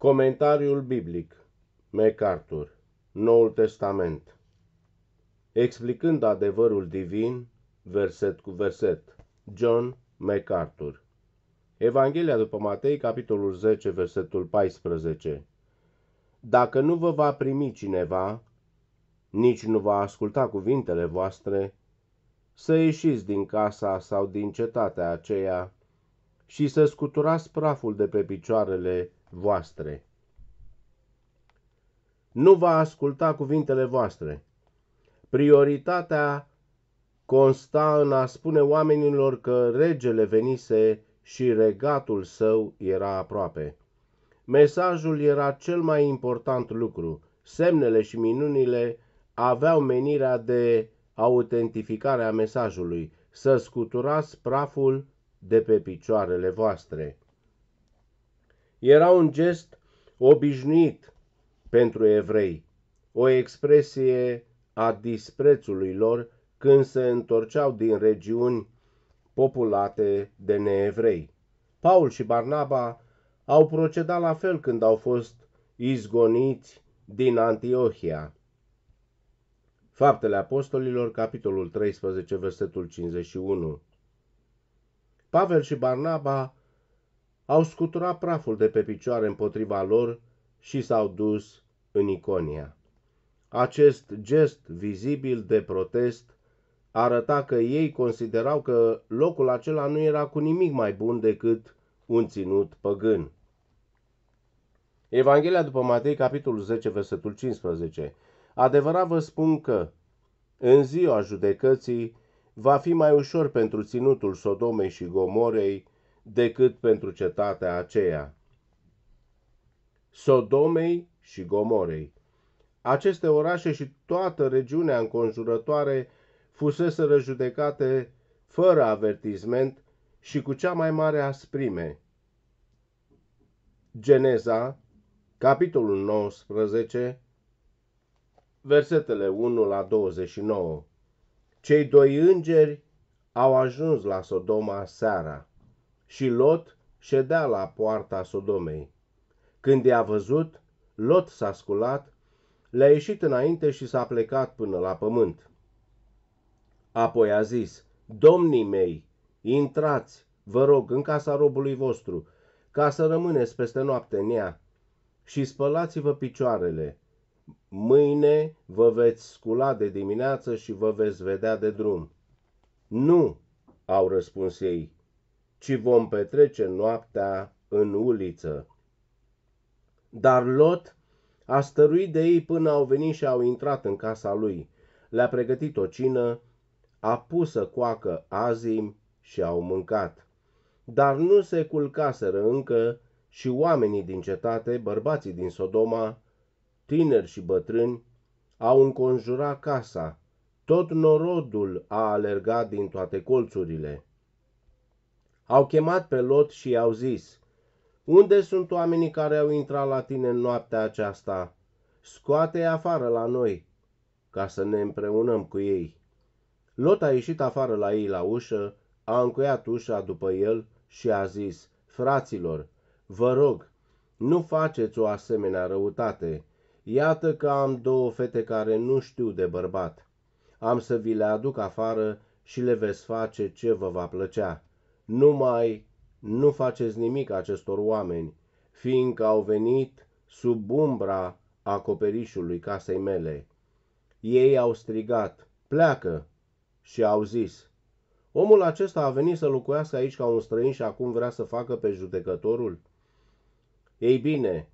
Comentariul biblic MacArthur Noul Testament Explicând adevărul divin, verset cu verset John MacArthur Evanghelia după Matei, capitolul 10, versetul 14 Dacă nu vă va primi cineva, nici nu va asculta cuvintele voastre, să ieșiți din casa sau din cetatea aceea și să scuturați praful de pe picioarele voastre. Nu va asculta cuvintele voastre. Prioritatea consta în a spune oamenilor că regele venise și regatul său era aproape. Mesajul era cel mai important lucru. Semnele și minunile aveau menirea de autentificare a mesajului, să scuturați praful de pe picioarele voastre. Era un gest obișnuit pentru evrei, o expresie a disprețului lor când se întorceau din regiuni populate de neevrei. Paul și Barnaba au procedat la fel când au fost izgoniți din Antiohia. Faptele Apostolilor, capitolul 13, versetul 51. Pavel și Barnaba au scuturat praful de pe picioare împotriva lor și s-au dus în Iconia. Acest gest vizibil de protest arăta că ei considerau că locul acela nu era cu nimic mai bun decât un ținut păgân. Evanghelia după Matei, capitolul 10, versetul 15. Adevărat vă spun că în ziua judecății va fi mai ușor pentru ținutul Sodomei și Gomorei decât pentru cetatea aceea. Sodomei și Gomorei Aceste orașe și toată regiunea înconjurătoare fuseseră judecate fără avertisment și cu cea mai mare asprime. Geneza, capitolul 19, versetele 1 la 29. Cei doi îngeri au ajuns la Sodoma seara. Și Lot ședea la poarta Sodomei. Când i-a văzut, Lot s-a sculat, le-a ieșit înainte și s-a plecat până la pământ. Apoi a zis, Domnii mei, intrați, vă rog, în casa robului vostru, ca să rămâneți peste noapte în ea, și spălați-vă picioarele. Mâine vă veți scula de dimineață și vă veți vedea de drum. Nu, au răspuns ei, ci vom petrece noaptea în uliță. Dar Lot a stăruit de ei până au venit și au intrat în casa lui. Le-a pregătit o cină, a pus să coacă azim și au mâncat. Dar nu se culcaseră încă și oamenii din cetate, bărbații din Sodoma, tineri și bătrâni, au înconjurat casa. Tot norodul a alergat din toate colțurile. Au chemat pe Lot și i-au zis, Unde sunt oamenii care au intrat la tine în noaptea aceasta? Scoate-i afară la noi, ca să ne împreunăm cu ei. Lot a ieșit afară la ei la ușă, a încuiat ușa după el și a zis, Fraților, vă rog, nu faceți o asemenea răutate. Iată că am două fete care nu știu de bărbat. Am să vi le aduc afară și le veți face ce vă va plăcea numai nu faceți nimic acestor oameni, fiindcă au venit sub umbra acoperișului casei mele. Ei au strigat, pleacă, și au zis, omul acesta a venit să locuiască aici ca un străin și acum vrea să facă pe judecătorul? Ei bine,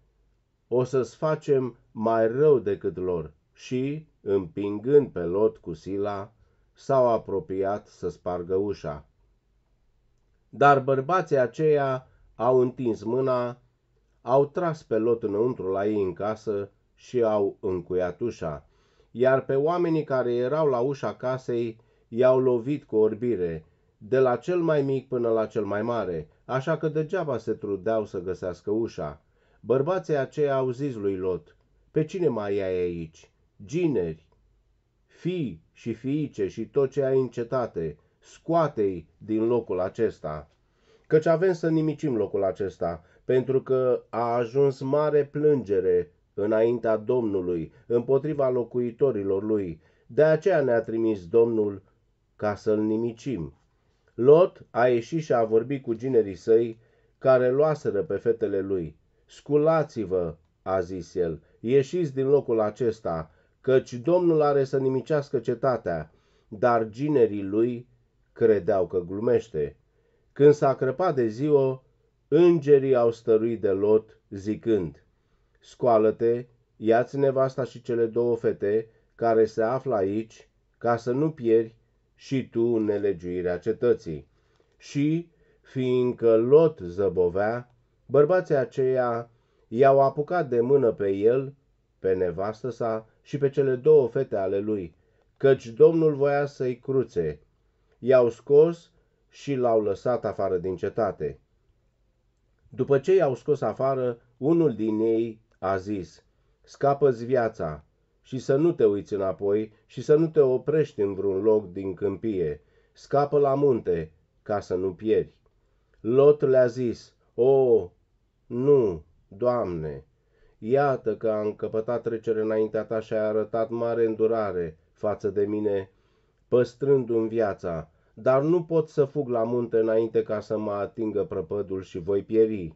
o să-ți facem mai rău decât lor și, împingând pe Lot cu sila, s-au apropiat să spargă ușa. Dar bărbații aceia au întins mâna, au tras pe lot înăuntru la ei în casă și au încuiat ușa, iar pe oamenii care erau la ușa casei i-au lovit cu orbire, de la cel mai mic până la cel mai mare, așa că degeaba se trudeau să găsească ușa. Bărbații aceia au zis lui Lot, pe cine mai ai aici? Gineri, fii și fiice și tot ce ai încetate. cetate, scoate-i din locul acesta, căci avem să nimicim locul acesta, pentru că a ajuns mare plângere înaintea Domnului, împotriva locuitorilor lui. De aceea ne-a trimis Domnul ca să-l nimicim. Lot a ieșit și a vorbit cu ginerii săi, care luaseră pe fetele lui. Sculați-vă, a zis el, ieșiți din locul acesta, căci Domnul are să nimicească cetatea, dar ginerii lui credeau că glumește. Când s-a crăpat de ziua, îngerii au stăruit de Lot, zicând, Scoală-te, ia-ți nevasta și cele două fete care se află aici, ca să nu pieri și tu în nelegiuirea cetății. Și, fiindcă Lot zăbovea, bărbații aceia i-au apucat de mână pe el, pe nevastă sa și pe cele două fete ale lui, căci Domnul voia să-i cruțe i-au scos și l-au lăsat afară din cetate. După ce i-au scos afară, unul din ei a zis, scapă-ți viața și să nu te uiți înapoi și să nu te oprești în vreun loc din câmpie, scapă la munte ca să nu pieri. Lot le-a zis, o, nu, Doamne, iată că a încăpătat trecere înaintea ta și a arătat mare îndurare față de mine, păstrându-mi viața, dar nu pot să fug la munte înainte ca să mă atingă prăpădul și voi pieri.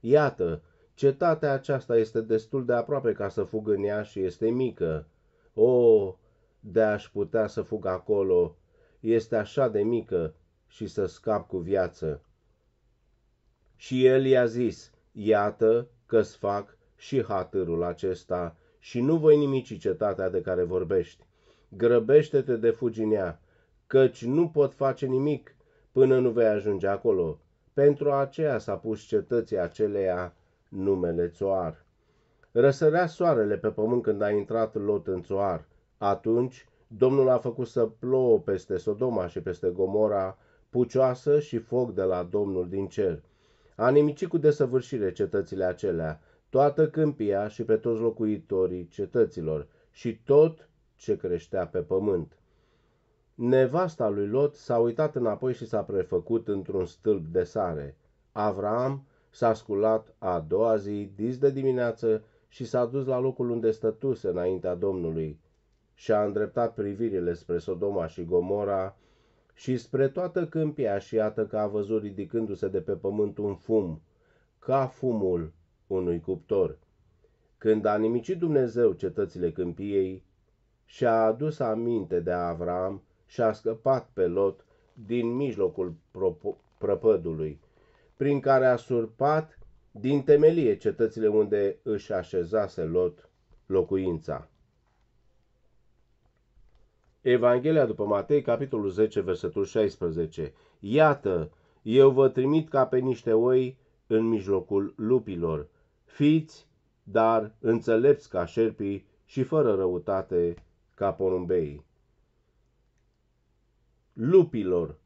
Iată, cetatea aceasta este destul de aproape ca să fug în ea și este mică. O, oh, de aș putea să fug acolo, este așa de mică și să scap cu viață. Și el i-a zis, iată că-ți fac și hatârul acesta și nu voi nimici cetatea de care vorbești. Grăbește-te de fugi ea, căci nu pot face nimic până nu vei ajunge acolo. Pentru aceea s-a pus cetății aceleia numele Țoar. Răsărea soarele pe pământ când a intrat Lot în Țoar. Atunci Domnul a făcut să plouă peste Sodoma și peste Gomora, pucioasă și foc de la Domnul din cer. A nimicit cu desăvârșire cetățile acelea, toată câmpia și pe toți locuitorii cetăților și tot ce creștea pe pământ. Nevasta lui Lot s-a uitat înapoi și s-a prefăcut într-un stâlp de sare. Avram s-a sculat a doua zi, dis de dimineață, și s-a dus la locul unde stătuse înaintea Domnului și a îndreptat privirile spre Sodoma și Gomora și spre toată câmpia și iată că a văzut ridicându-se de pe pământ un fum, ca fumul unui cuptor. Când a nimicit Dumnezeu cetățile câmpiei și a adus aminte de Avram, și a scăpat pe Lot din mijlocul prăpădului, prin care a surpat din temelie cetățile unde își așezase Lot locuința. Evanghelia după Matei, capitolul 10, versetul 16. Iată, eu vă trimit ca pe niște oi în mijlocul lupilor. Fiți, dar înțelepți ca șerpii și fără răutate ca porumbeii lupilor,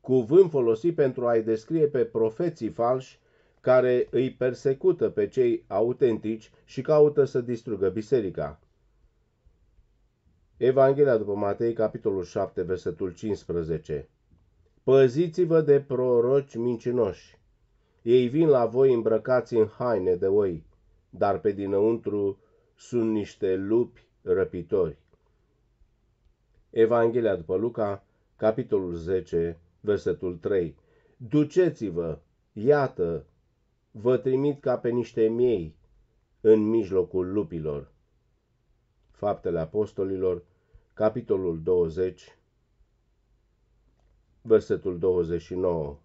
cuvânt folosit pentru a-i descrie pe profeții falși care îi persecută pe cei autentici și caută să distrugă biserica. Evanghelia după Matei, capitolul 7, versetul 15 Păziți-vă de proroci mincinoși. Ei vin la voi îmbrăcați în haine de oi, dar pe dinăuntru sunt niște lupi răpitori. Evanghelia după Luca, capitolul 10, versetul 3. Duceți-vă, iată, vă trimit ca pe niște miei în mijlocul lupilor. Faptele Apostolilor, capitolul 20, versetul 29.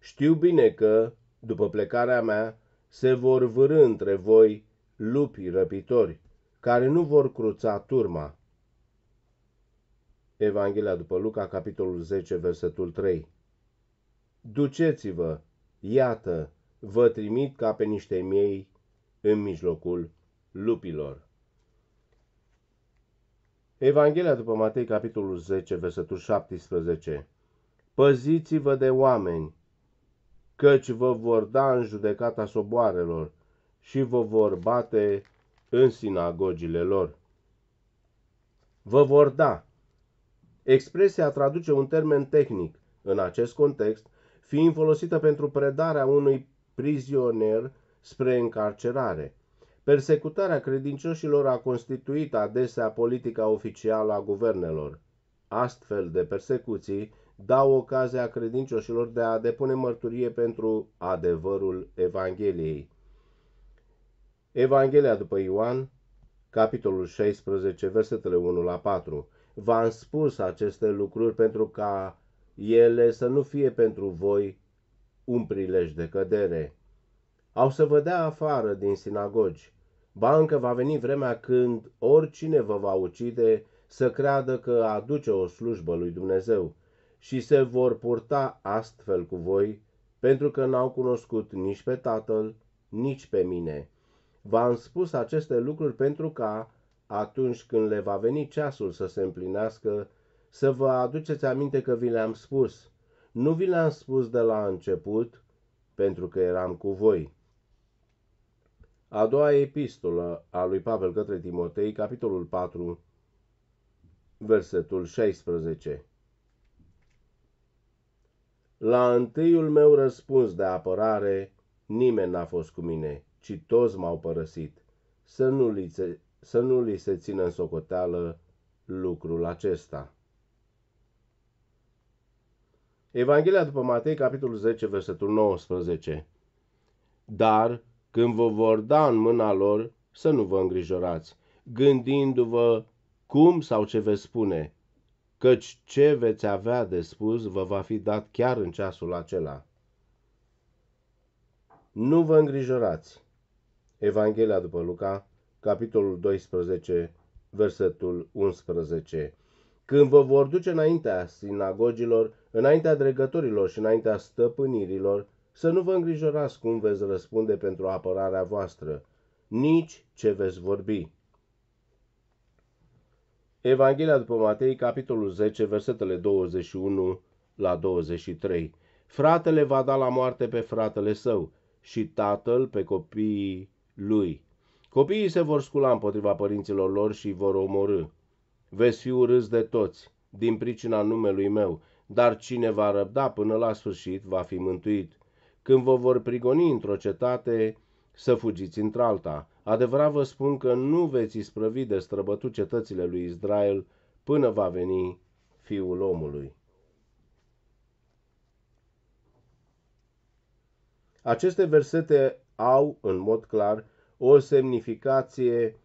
Știu bine că, după plecarea mea, se vor vârâ între voi lupi răpitori, care nu vor cruța turma, Evanghelia după Luca, capitolul 10, versetul 3. Duceți-vă, iată, vă trimit ca pe niște miei în mijlocul lupilor. Evanghelia după Matei, capitolul 10, versetul 17. Păziți-vă de oameni, căci vă vor da în judecata soboarelor și vă vor bate în sinagogile lor. Vă vor da, Expresia traduce un termen tehnic, în acest context, fiind folosită pentru predarea unui prizonier spre încarcerare. Persecutarea credincioșilor a constituit adesea politica oficială a guvernelor. Astfel de persecuții dau ocazia credincioșilor de a depune mărturie pentru adevărul Evangheliei. Evanghelia după Ioan, capitolul 16, versetele 1 la 4 v-am spus aceste lucruri pentru ca ele să nu fie pentru voi un prilej de cădere. Au să vă dea afară din sinagogi. Ba încă va veni vremea când oricine vă va ucide să creadă că aduce o slujbă lui Dumnezeu și se vor purta astfel cu voi, pentru că n-au cunoscut nici pe Tatăl, nici pe mine. V-am spus aceste lucruri pentru ca, atunci când le va veni ceasul să se împlinească, să vă aduceți aminte că vi le-am spus. Nu vi le-am spus de la început, pentru că eram cu voi. A doua epistolă a lui Pavel către Timotei, capitolul 4, versetul 16. La întâiul meu răspuns de apărare, nimeni n-a fost cu mine, ci toți m-au părăsit. Să nu li se, să nu li se țină în socoteală lucrul acesta. Evanghelia după Matei, capitolul 10, versetul 19 Dar când vă vor da în mâna lor, să nu vă îngrijorați, gândindu-vă cum sau ce veți spune, căci ce veți avea de spus vă va fi dat chiar în ceasul acela. Nu vă îngrijorați. Evanghelia după Luca, capitolul 12, versetul 11. Când vă vor duce înaintea sinagogilor, înaintea dregătorilor și înaintea stăpânirilor, să nu vă îngrijorați cum veți răspunde pentru apărarea voastră, nici ce veți vorbi. Evanghelia după Matei, capitolul 10, versetele 21 la 23. Fratele va da la moarte pe fratele său și tatăl pe copiii lui. Copiii se vor scula împotriva părinților lor și vor omorâ. Veți fi urâți de toți, din pricina numelui meu, dar cine va răbda până la sfârșit va fi mântuit. Când vă vor prigoni într-o cetate, să fugiți într-alta. Adevărat vă spun că nu veți isprăvi de străbătut cetățile lui Israel până va veni Fiul omului. Aceste versete au, în mod clar, o semnificație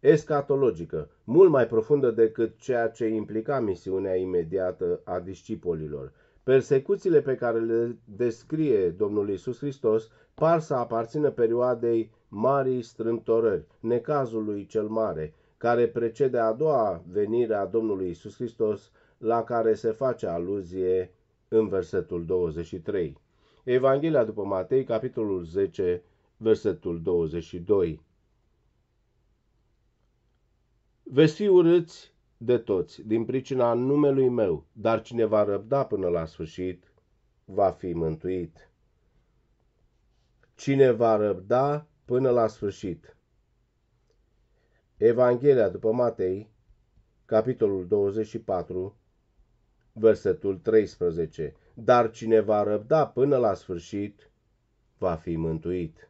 escatologică, mult mai profundă decât ceea ce implica misiunea imediată a discipolilor. Persecuțiile pe care le descrie Domnul Isus Hristos par să aparțină perioadei marii strâmtorări, necazului cel mare, care precede a doua venire a Domnului Isus Hristos, la care se face aluzie în versetul 23. Evanghelia după Matei, capitolul 10, versetul 22. Veți fi urâți de toți din pricina numelui meu, dar cine va răbda până la sfârșit va fi mântuit. Cine va răbda până la sfârșit. Evanghelia după Matei, capitolul 24, versetul 13. Dar cine va răbda până la sfârșit va fi mântuit.